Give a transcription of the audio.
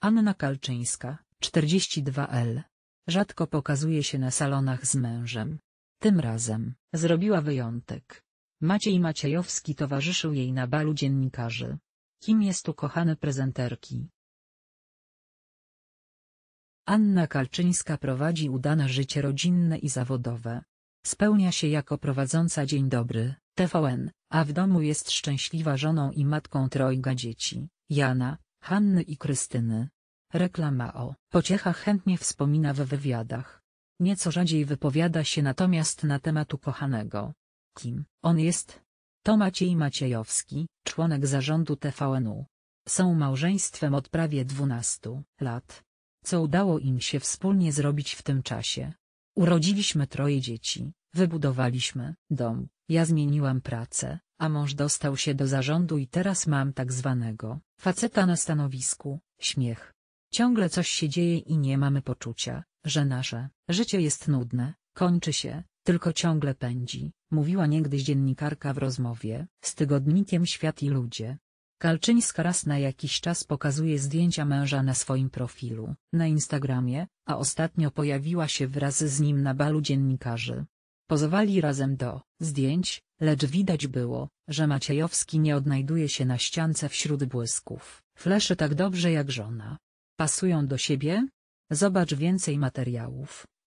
Anna Kalczyńska, 42L. Rzadko pokazuje się na salonach z mężem. Tym razem zrobiła wyjątek. Maciej Maciejowski towarzyszył jej na balu dziennikarzy. Kim jest ukochany prezenterki? Anna Kalczyńska prowadzi udane życie rodzinne i zawodowe. Spełnia się jako prowadząca Dzień Dobry, TVN, a w domu jest szczęśliwa żoną i matką trojga dzieci, Jana, Hanny i Krystyny. Reklama o pociechach chętnie wspomina we wywiadach. Nieco rzadziej wypowiada się natomiast na temat ukochanego. Kim on jest? To Maciej Maciejowski, członek zarządu TVN-u. Są małżeństwem od prawie 12 lat. Co udało im się wspólnie zrobić w tym czasie? Urodziliśmy troje dzieci, wybudowaliśmy dom, ja zmieniłam pracę, a mąż dostał się do zarządu i teraz mam tak zwanego faceta na stanowisku, śmiech. Ciągle coś się dzieje i nie mamy poczucia, że nasze życie jest nudne, kończy się, tylko ciągle pędzi, mówiła niegdyś dziennikarka w rozmowie z tygodnikiem Świat i Ludzie. Kalczyńska raz na jakiś czas pokazuje zdjęcia męża na swoim profilu na Instagramie, a ostatnio pojawiła się wraz z nim na balu dziennikarzy. Pozowali razem do zdjęć, lecz widać było, że Maciejowski nie odnajduje się na ściance wśród błysków, fleszy tak dobrze jak żona. Pasują do siebie? Zobacz więcej materiałów.